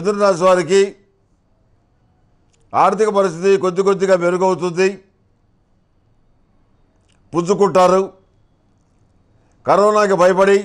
మిథునరాశి వారికి ఆర్థిక పరిస్థితి కొద్ది కొద్దిగా మెరుగవుతుంది పుంజుకుంటారు కరోనాకి భయపడి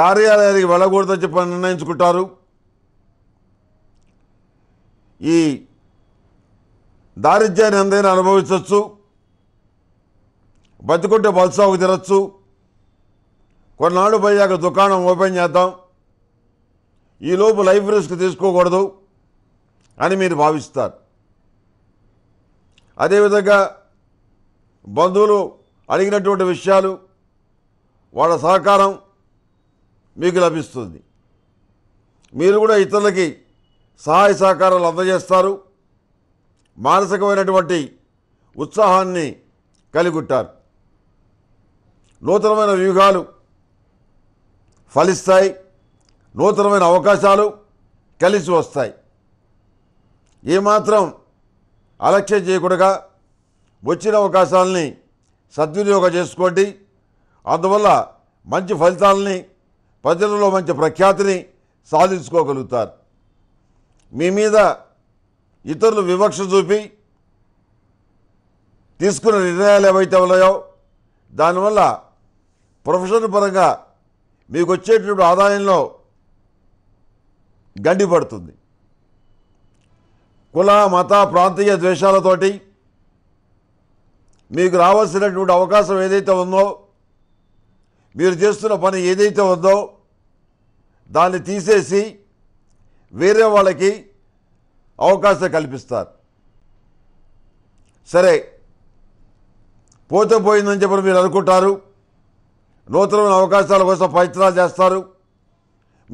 కార్యాలయానికి వెళ్ళకూడదని చెప్పి నిర్ణయించుకుంటారు ఈ దారిద్ర్యాన్ని ఎంతైనా అనుభవించవచ్చు బతుకుంటే బల్సాగు తినచ్చు కొన్నాళ్ళు పోయాక దుకాణం ఓపెన్ చేద్దాం ఈలోపు లైఫ్ రిస్క్ తీసుకోకూడదు అని మీరు భావిస్తారు అదేవిధంగా బంధువులు అడిగినటువంటి విషయాలు వాళ్ళ సహకారం మీకు లభిస్తుంది మీరు కూడా ఇతరులకి సహాయ సహకారాలు అందజేస్తారు మానసికమైనటువంటి ఉత్సాహాన్ని కలిగుంటారు నూతనమైన వ్యూహాలు ఫలిస్తాయి నూతనమైన అవకాశాలు కలిసి వస్తాయి ఏమాత్రం అలక్ష్యం చేయకుండా వచ్చిన అవకాశాలని సద్వినియోగం చేసుకోండి అందువల్ల మంచి ఫలితాలని ప్రజలలో మంచి ప్రఖ్యాతిని సాధించుకోగలుగుతారు మీ మీద ఇతరులు వివక్ష చూపి తీసుకున్న నిర్ణయాలు ఏవైతే ఉన్నాయో దానివల్ల ప్రొఫెషన్ పరంగా మీకు వచ్చేటువంటి ఆదాయంలో గండిపడుతుంది కుల మత ప్రాంతీయ ద్వేషాలతోటి మీకు రావాల్సినటువంటి అవకాశం ఏదైతే ఉందో మీరు చేస్తున్న పని ఏదైతే ఉందో దాన్ని తీసేసి వేరే వాళ్ళకి అవకాశం కల్పిస్తారు సరే పోతే పోయిందని చెప్పి మీరు అనుకుంటారు నూతనమైన అవకాశాల కోసం ప్రయత్నాలు చేస్తారు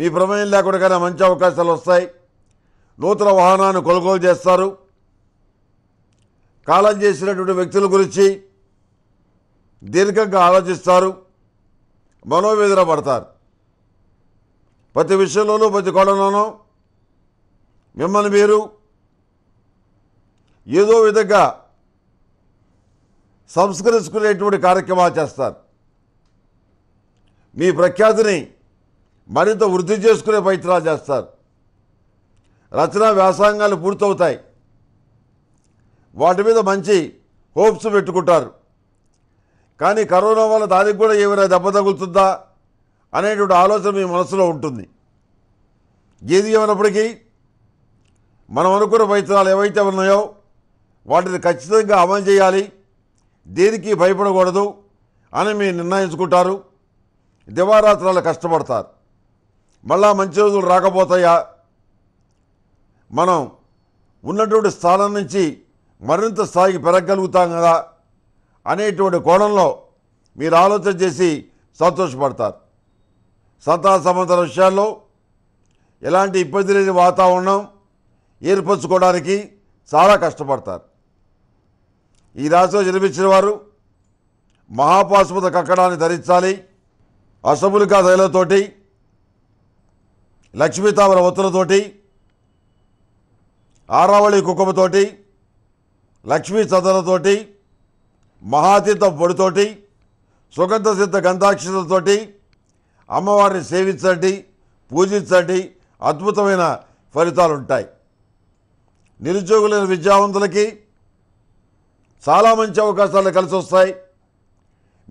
మీ ప్రమేయం లేకుండా మంచి అవకాశాలు వస్తాయి నూతన వాహనాన్ని కొనుగోలు చేస్తారు కాలం చేసినటువంటి వ్యక్తుల గురించి దీర్ఘంగా ఆలోచిస్తారు మనోవేదన పడతారు ప్రతి విషయంలోనూ ప్రతి కోణంలోనూ మిమ్మల్ని మీరు ఏదో విధంగా సంస్కరించుకునేటువంటి కార్యక్రమాలు చేస్తారు మీ ప్రఖ్యాతిని మరింత వృద్ధి చేసుకునే ప్రయత్నాలు చేస్తారు రచనా వ్యాసంగాలు పూర్తవుతాయి వాటి మీద మంచి హోప్స్ పెట్టుకుంటారు కానీ కరోనా వల్ల దానికి కూడా ఏమైనా దెబ్బ తగులుతుందా అనేటువంటి ఆలోచన మీ మనసులో ఉంటుంది ఏది ఏమైనప్పటికీ మనం అనుకున్న ప్రయత్నాలు ఏవైతే ఉన్నాయో వాటిని ఖచ్చితంగా అమలు చేయాలి దేనికి భయపడకూడదు అని మీరు నిర్ణయించుకుంటారు దివారాత్రాలు కష్టపడతారు మళ్ళా మంచి రోజులు రాకపోతాయా మనం ఉన్నటువంటి స్థానం నుంచి మరింత స్థాయికి పెరగలుగుతాం కదా అనేటువంటి కోణంలో మీరు ఆలోచన చేసి సంతోషపడతారు సంతాన సంబంధాల విషయాల్లో ఎలాంటి ఇబ్బంది లేని వాతావరణం ఏర్పరచుకోవడానికి చాలా కష్టపడతారు ఈ రాశిలో జన్మించిన వారు మహాపాశుపత కక్కడాన్ని ధరించాలి అసములికా తైలతోటి లక్ష్మీతామర ఒత్తులతోటి ఆరావళి కుక్కమతోటి లక్ష్మీ చదనతోటి మహాతీత పొడితోటి సుగంధ సిద్ధ గంధాక్షతతోటి అమ్మవారిని సేవించండి పూజించండి అద్భుతమైన ఫలితాలు ఉంటాయి నిరుద్యోగులైన విద్యావంతులకి చాలా మంచి అవకాశాలు కలిసి వస్తాయి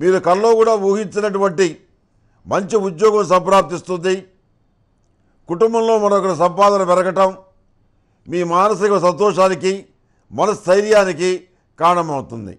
మీరు కల్లో కూడా ఊహించినటువంటి మంచి ఉద్యోగం సంప్రాప్తిస్తుంది కుటుంబంలో మరొకరి సంపాదన పెరగటం మీ మానసిక సంతోషానికి మనస్థైర్యానికి కారణమవుతుంది